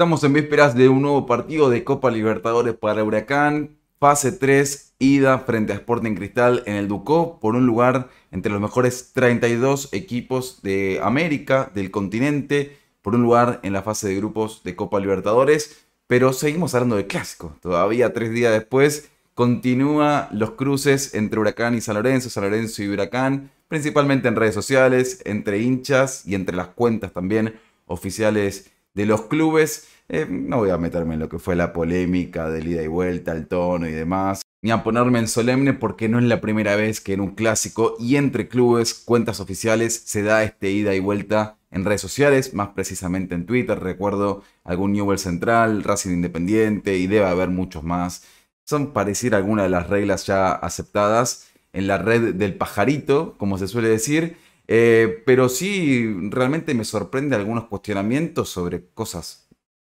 Estamos en vísperas de un nuevo partido de Copa Libertadores para Huracán. Fase 3, ida frente a Sporting Cristal en el Ducó por un lugar entre los mejores 32 equipos de América, del continente, por un lugar en la fase de grupos de Copa Libertadores. Pero seguimos hablando de clásico. Todavía tres días después continúa los cruces entre Huracán y San Lorenzo, San Lorenzo y Huracán, principalmente en redes sociales, entre hinchas y entre las cuentas también oficiales de los clubes. Eh, no voy a meterme en lo que fue la polémica del ida y vuelta, el tono y demás, ni a ponerme en solemne porque no es la primera vez que en un clásico y entre clubes, cuentas oficiales, se da este ida y vuelta en redes sociales, más precisamente en Twitter. Recuerdo algún Newell Central, Racing Independiente y debe haber muchos más. Son parecer algunas de las reglas ya aceptadas en la red del pajarito, como se suele decir eh, pero sí, realmente me sorprende algunos cuestionamientos sobre cosas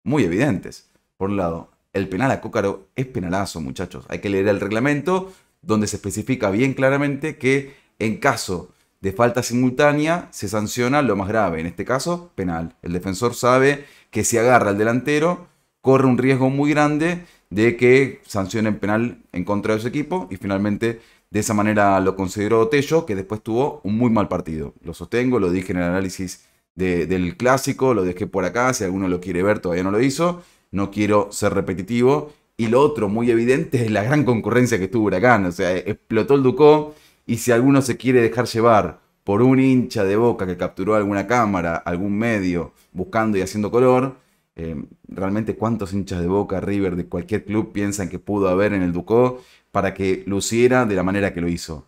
muy evidentes. Por un lado, el penal a Cócaro es penalazo, muchachos. Hay que leer el reglamento donde se especifica bien claramente que en caso de falta simultánea se sanciona lo más grave, en este caso penal. El defensor sabe que si agarra al delantero corre un riesgo muy grande de que sancionen penal en contra de su equipo y finalmente de esa manera lo consideró Tello, que después tuvo un muy mal partido. Lo sostengo, lo dije en el análisis del clásico, lo dejé por acá, si alguno lo quiere ver todavía no lo hizo. No quiero ser repetitivo. Y lo otro muy evidente es la gran concurrencia que tuvo Huracán. O sea, explotó el Ducó y si alguno se quiere dejar llevar por un hincha de boca que capturó alguna cámara, algún medio, buscando y haciendo color, Em, realmente cuántos hinchas de Boca, River, de cualquier club piensan que pudo haber en el Ducó para que luciera de la manera que lo hizo.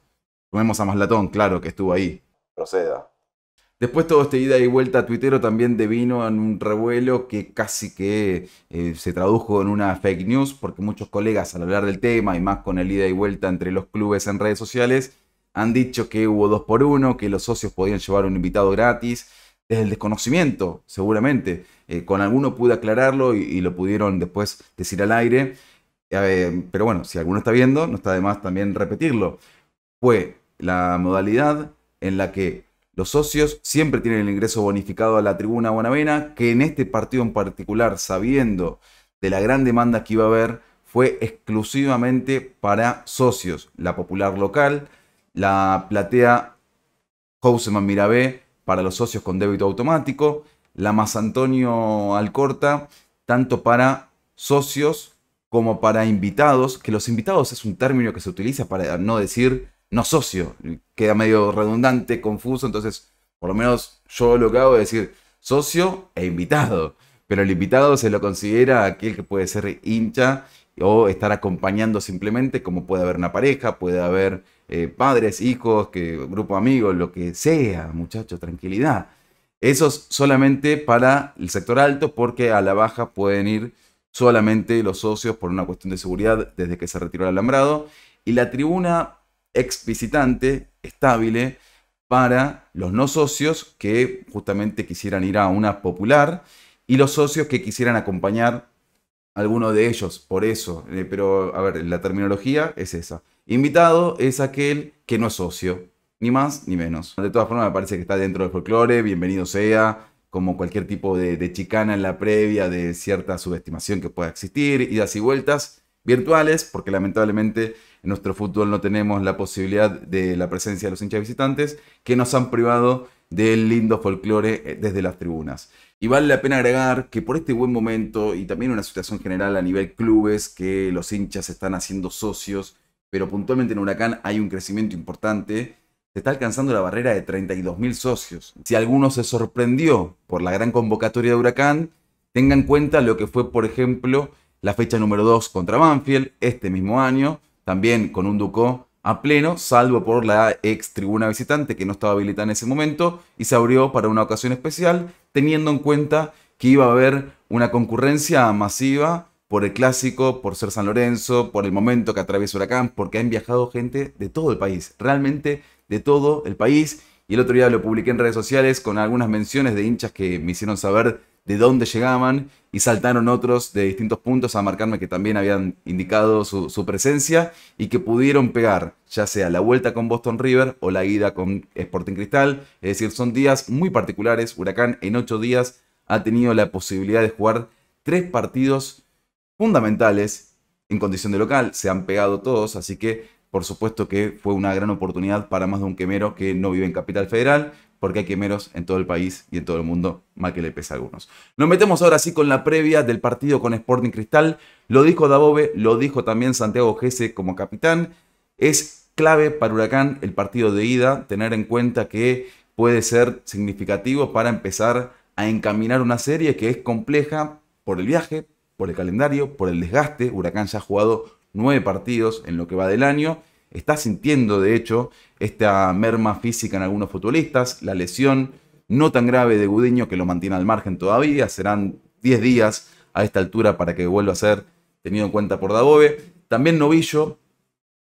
Tomemos a Maslatón, claro, que estuvo ahí. Proceda. Después todo este ida y vuelta a tuitero también devino en un revuelo que casi que eh, se tradujo en una fake news, porque muchos colegas al hablar del tema y más con el ida y vuelta entre los clubes en redes sociales, han dicho que hubo dos por uno, que los socios podían llevar un invitado gratis, desde el desconocimiento, seguramente. Eh, con alguno pude aclararlo y, lo pudieron después decir al aire. Eh, pero bueno, si alguno está viendo, no está de más también repetirlo. Fue la modalidad en la que los socios siempre tienen el ingreso bonificado a la tribuna Buenavena. que en este partido en particular, sabiendo de la gran demanda que iba a haber, fue exclusivamente para socios. La popular local, la platea Houseman Mirabé, para los socios con débito automático, la más Antonio Alcorta, tanto para socios como para invitados, que los invitados es un término que se utiliza para no decir no socio, queda medio redundante, confuso, entonces por lo menos yo lo que hago es decir socio e invitado, pero el invitado se lo considera aquel que puede ser hincha o estar acompañando simplemente, como puede haber una pareja, puede haber eh, padres, hijos, que, grupo de amigos, lo que sea, muchachos, tranquilidad. Eso solamente para el sector alto, porque a la baja pueden ir solamente los socios por una cuestión de seguridad desde que se retiró el alambrado. Y la tribuna explicitante, estable, para los no socios que justamente quisieran ir a una popular y los socios que quisieran acompañar alguno de ellos, por eso. Eh, pero, a ver, la terminología es esa. Invitado es aquel que no es socio, ni más ni menos. De todas formas, me parece que está dentro del folclore, bienvenido sea, como cualquier tipo de, de chicana en la previa, de cierta subestimación que pueda existir, idas y vueltas virtuales, porque lamentablemente en nuestro fútbol no tenemos la posibilidad de la presencia de los hinchas visitantes, que nos han privado del lindo folclore eh, desde las tribunas. Y vale la pena agregar que por este buen momento y también una situación general a nivel clubes, que los hinchas están haciendo socios, pero puntualmente en Huracán hay un crecimiento importante, se está alcanzando la barrera de 32.000 socios. Si alguno se sorprendió por la gran convocatoria de Huracán, tengan en cuenta lo que fue, por ejemplo, la fecha número 2 contra Banfield este mismo año, también con un Ducó a pleno, salvo por la ex tribuna visitante que no estaba habilitada en ese momento y se abrió para una ocasión especial, teniendo en cuenta que iba a haber una concurrencia masiva por el clásico, por ser San Lorenzo, por el momento que atraviesa Huracán, porque han viajado gente de todo el país, realmente de todo el país. Y el otro día lo publiqué en redes sociales con algunas menciones de hinchas que me hicieron saber de dónde llegaban y saltaron otros de distintos puntos a marcarme que también habían indicado su, presencia y que pudieron pegar, ya sea la vuelta con Boston River o la ida con Sporting Cristal. Es decir, son días muy particulares. Huracán en ocho días ha tenido la posibilidad de jugar tres partidos fundamentales en condición de local. Se han pegado todos, así que por supuesto que fue una gran oportunidad para más de un quemero que no vive en Capital Federal porque hay quemeros en todo el país y en todo el mundo, mal que le pese a algunos. Nos metemos ahora sí con la previa del partido con Sporting Cristal. Lo dijo Dabove, lo dijo también Santiago Gese como capitán. Es clave para Huracán el partido de ida, tener en cuenta que puede ser significativo para empezar a encaminar una serie que es compleja por el viaje, por el calendario, por el desgaste. Huracán ya ha jugado nueve partidos en lo que va del año está sintiendo, de hecho, esta merma física en algunos futbolistas, la lesión no tan grave de Gudiño que lo mantiene al margen todavía, serán 10 días a esta altura para que vuelva a ser tenido en cuenta por Dabobe. También Novillo,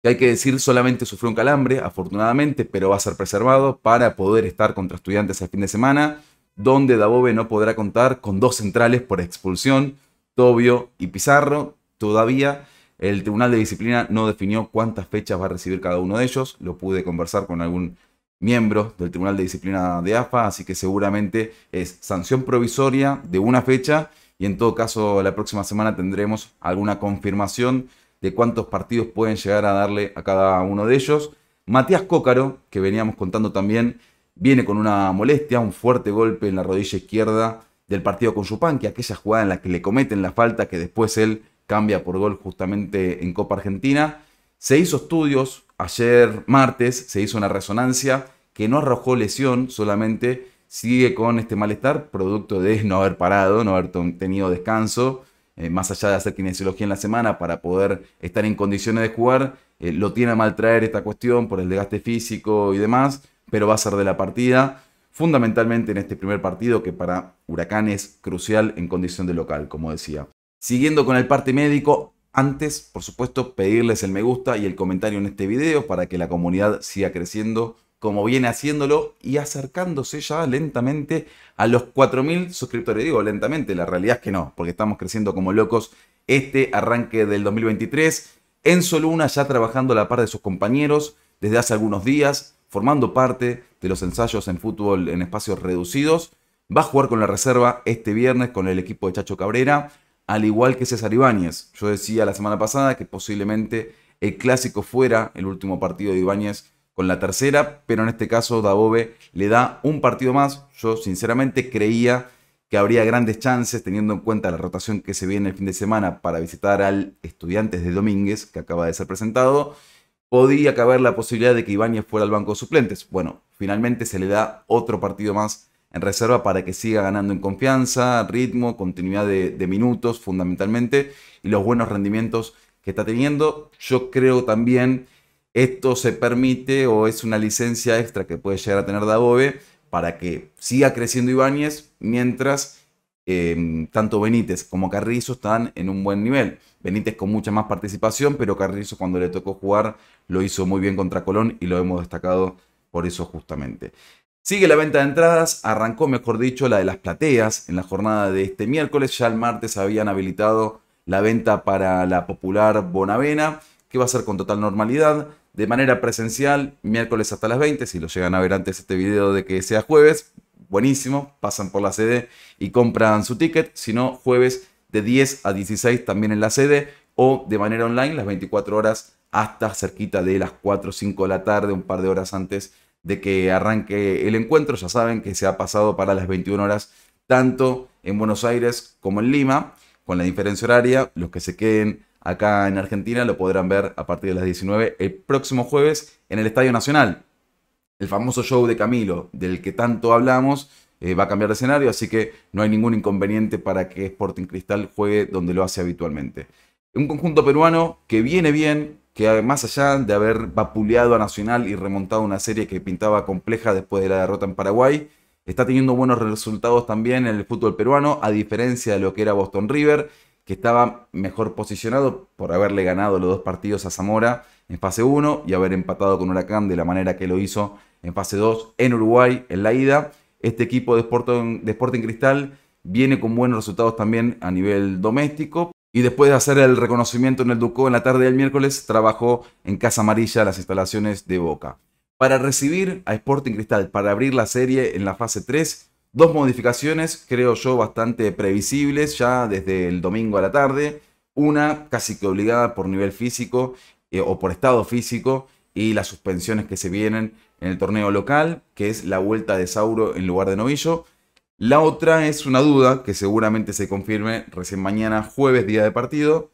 que hay que decir solamente sufrió un calambre, afortunadamente, pero va a ser preservado para poder estar contra estudiantes el fin de semana, donde Dabobe no podrá contar con dos centrales por expulsión, Tobio y Pizarro, todavía el Tribunal de Disciplina no definió cuántas fechas va a recibir cada uno de ellos. Lo pude conversar con algún miembro del Tribunal de Disciplina de AFA, así que seguramente es sanción provisoria de una fecha y en todo caso la próxima semana tendremos alguna confirmación de cuántos partidos pueden llegar a darle a cada uno de ellos. Matías Cócaro, que veníamos contando también, viene con una molestia, un fuerte golpe en la rodilla izquierda del partido con que aquella jugada en la que le cometen la falta que después él cambia por gol justamente en Copa Argentina. Se hizo estudios ayer martes, se hizo una resonancia que no arrojó lesión, solamente sigue con este malestar, producto de no haber parado, no haber tenido descanso, eh, más allá de hacer kinesiología en la semana para poder estar en condiciones de jugar, eh, lo tiene a maltraer esta cuestión por el desgaste físico y demás, pero va a ser de la partida, fundamentalmente en este primer partido que para Huracán es crucial en condición de local, como decía. Siguiendo con el parte médico, antes, por supuesto, pedirles el me gusta y el comentario en este video para que la comunidad siga creciendo como viene haciéndolo y acercándose ya lentamente a los 4.000 suscriptores. Digo lentamente, la realidad es que no, porque estamos creciendo como locos este arranque del 2023. solo una, ya trabajando a la par de sus compañeros desde hace algunos días, formando parte de los ensayos en fútbol en espacios reducidos. Va a jugar con la reserva este viernes con el equipo de Chacho Cabrera al igual que César Ibáñez. Yo decía la semana pasada que posiblemente el clásico fuera el último partido de Ibáñez con la tercera, pero en este caso Dabove le da un partido más. Yo sinceramente creía que habría grandes chances teniendo en cuenta la rotación que se viene el fin de semana para visitar al Estudiantes de Domínguez, que acaba de ser presentado. Podía caber la posibilidad de que Ibáñez fuera al banco de suplentes. Bueno, finalmente se le da otro partido más en reserva para que siga ganando en confianza, ritmo, continuidad de, minutos fundamentalmente y los buenos rendimientos que está teniendo. Yo creo también esto se permite o es una licencia extra que puede llegar a tener Adobe para que siga creciendo Ibáñez mientras em, tanto Benítez como Carrizo están en un buen nivel. Benítez con mucha más participación, pero Carrizo cuando le tocó jugar lo hizo muy bien contra Colón y lo hemos destacado por eso justamente. Sigue la venta de entradas, arrancó mejor dicho la de las plateas en la jornada de este miércoles, ya el martes habían habilitado la venta para la popular Bonavena, que va a ser con total normalidad, de manera presencial, miércoles hasta las 20, si lo llegan a ver antes este video de que sea jueves, buenísimo, pasan por la sede y compran su ticket, si no, jueves de 10 a 16 también en la sede o de manera online las 24 horas hasta cerquita de las 4 o 5 de la tarde, un par de horas antes de que arranque el encuentro. Ya saben que se ha pasado para las 21 horas tanto en Buenos Aires como en Lima, con la diferencia horaria. Los que se queden acá en Argentina lo podrán ver a partir de las 19 el próximo jueves en el Estadio Nacional. El famoso show de Camilo, del que tanto hablamos, eh, va a cambiar de escenario, así que no hay ningún inconveniente para que Sporting Cristal juegue donde lo hace habitualmente. Un conjunto peruano que viene bien, que más allá de haber vapuleado a Nacional y remontado una serie que pintaba compleja después de la derrota en Paraguay, está teniendo buenos resultados también en el fútbol peruano, a diferencia de lo que era Boston River, que estaba mejor posicionado por haberle ganado los dos partidos a Zamora en fase 1 y haber empatado con Huracán de la manera que lo hizo en fase 2 en Uruguay en la ida. Este equipo de Sporting, de Sporting Cristal viene con buenos resultados también a nivel doméstico, y después de hacer el reconocimiento en el Ducó en la tarde del miércoles, trabajó en Casa Amarilla las instalaciones de Boca. Para recibir a Sporting Cristal, para abrir la serie en la fase 3, dos modificaciones, creo yo, bastante previsibles ya desde el domingo a la tarde. Una casi que obligada por nivel físico eh, o por estado físico y las suspensiones que se vienen en el torneo local, que es la vuelta de Sauro en lugar de Novillo. La otra es una duda que seguramente se confirme recién mañana, jueves, día de partido,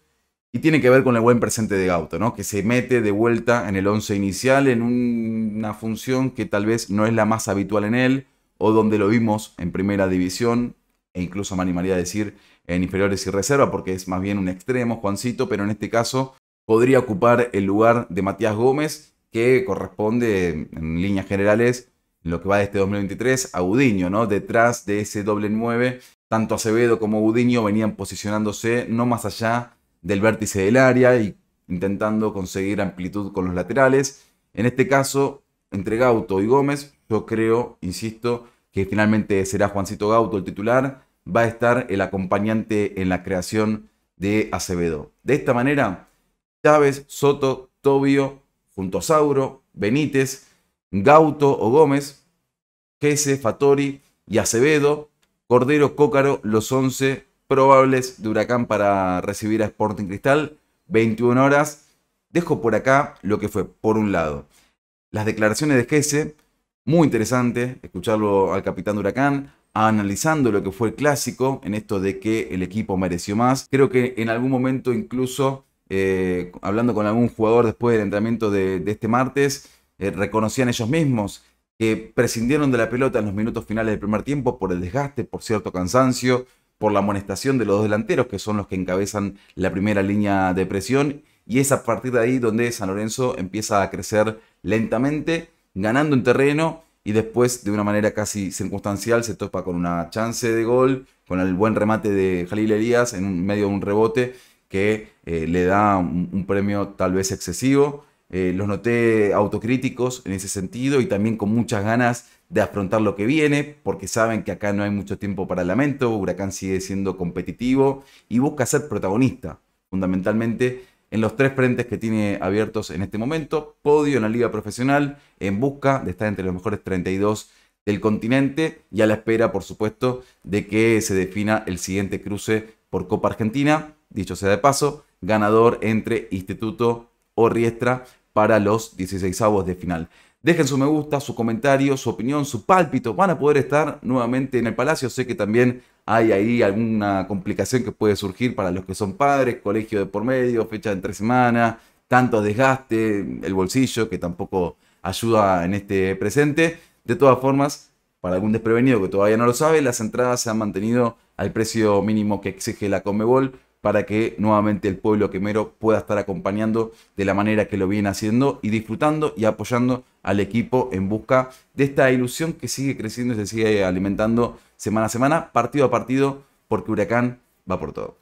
y tiene que ver con el buen presente de Gauto, ¿no? que se mete de vuelta en el 11 inicial en una función que tal vez no es la más habitual en él, o donde lo vimos en primera división, e incluso me animaría a decir en inferiores y reserva, porque es más bien un extremo, Juancito, pero en este caso podría ocupar el lugar de Matías Gómez, que corresponde en líneas generales lo que va de este 2023 a Udiño, ¿no? Detrás de ese doble 9, tanto Acevedo como Udiño venían posicionándose no más allá del vértice del área y intentando conseguir amplitud con los laterales. En este caso, entre Gauto y Gómez, yo creo, insisto, que finalmente será Juancito Gauto el titular, va a estar el acompañante en la creación de Acevedo. De esta manera, Chávez, Soto, Tobio, junto Sauro, Benítez, Gauto o Gómez, Gese, Fatori y Acevedo, Cordero, Cócaro, los 11 probables de Huracán para recibir a Sporting Cristal, 21 horas. Dejo por acá lo que fue, por un lado, las declaraciones de Gese, muy interesante escucharlo al capitán de Huracán, analizando lo que fue el clásico, en esto de que el equipo mereció más. Creo que en algún momento incluso, eh, hablando con algún jugador después del entrenamiento de este martes, eh, reconocían ellos mismos que prescindieron de la pelota en los minutos finales del primer tiempo por el desgaste, por cierto cansancio, por la amonestación de los dos delanteros, que son los que encabezan la primera línea de presión. Y es a partir de ahí donde San Lorenzo empieza a crecer lentamente, ganando en terreno y después de una manera casi circunstancial se topa con una chance de gol, con el buen remate de Jalil Elías en medio de un rebote que eh, le da un premio tal vez excesivo eh, los noté autocríticos en ese sentido y también con muchas ganas de afrontar lo que viene, porque saben que acá no hay mucho tiempo para lamento, Huracán sigue siendo competitivo y busca ser protagonista, fundamentalmente en los tres frentes que tiene abiertos en este momento, podio en la liga profesional, en busca de estar entre los mejores 32 del continente y a la espera, por supuesto, de que se defina el siguiente cruce por Copa Argentina, dicho sea de paso, ganador entre Instituto o Riestra para los 16 avos de final. Dejen su me gusta, su comentario, su opinión, su pálpito. Van a poder estar nuevamente en el Palacio. Sé que también hay ahí alguna complicación que puede surgir para los que son padres, colegio de por medio, fecha de entre semanas, tanto desgaste, el bolsillo que tampoco ayuda en este presente. De todas formas, para algún desprevenido que todavía no lo sabe, las entradas se han mantenido al precio mínimo que exige la Comebol para que nuevamente el pueblo quemero pueda estar acompañando de la manera que lo viene haciendo y disfrutando y apoyando al equipo en busca de esta ilusión que sigue creciendo y se sigue alimentando semana a semana, partido a partido, porque Huracán va por todo.